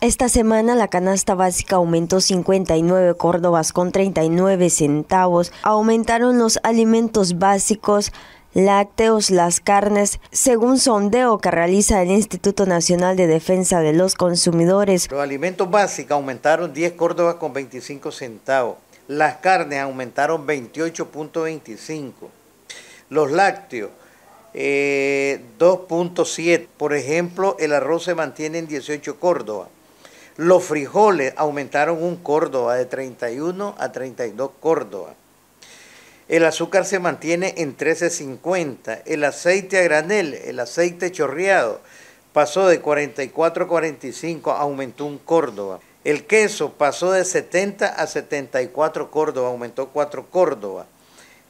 Esta semana la canasta básica aumentó 59 córdobas con 39 centavos. Aumentaron los alimentos básicos, lácteos, las carnes, según sondeo que realiza el Instituto Nacional de Defensa de los Consumidores. Los alimentos básicos aumentaron 10 córdobas con 25 centavos. Las carnes aumentaron 28.25. Los lácteos 2.7. Eh, Por ejemplo, el arroz se mantiene en 18 córdobas los frijoles aumentaron un Córdoba de 31 a 32 Córdoba. El azúcar se mantiene en 13.50. El aceite a granel, el aceite chorreado, pasó de 44 a 45, aumentó un Córdoba. El queso pasó de 70 a 74 Córdoba, aumentó 4 Córdoba.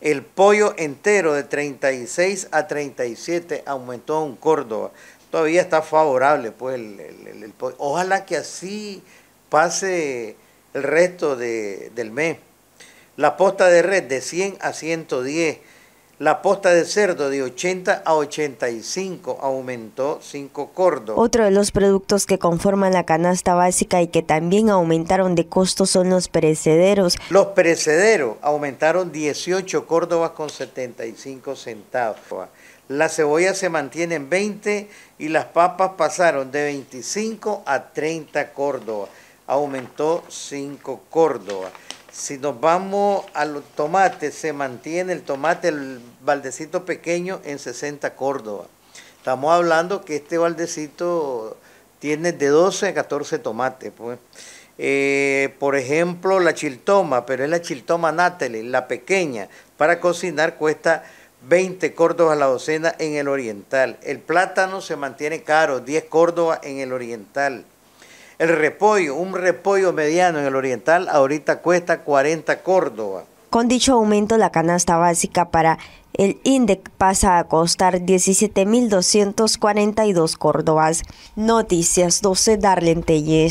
El pollo entero de 36 a 37 aumentó un Córdoba todavía está favorable, pues, el, el, ojalá que así pase el resto del mes. La posta de red de 100 a 110 la posta de cerdo de 80 a 85 aumentó 5 Córdobas. Otro de los productos que conforman la canasta básica y que también aumentaron de costo son los perecederos. Los perecederos aumentaron 18 córdobas con 75 centavos. La cebolla se mantiene en 20 y las papas pasaron de 25 a 30 córdobas. Aumentó 5 córdobas. Si nos vamos al tomate se mantiene el tomate, el baldecito pequeño, en 60 Córdoba. Estamos hablando que este baldecito tiene de 12 a 14 tomates. Pues. Eh, por ejemplo, la chiltoma, pero es la chiltoma Natalie, la pequeña, para cocinar cuesta 20 córdobas la docena en el oriental. El plátano se mantiene caro, 10 córdoba en el oriental. El repollo, un repollo mediano en el oriental, ahorita cuesta 40 Córdoba. Con dicho aumento, la canasta básica para el INDEC pasa a costar 17.242 córdobas. Noticias 12 Darlene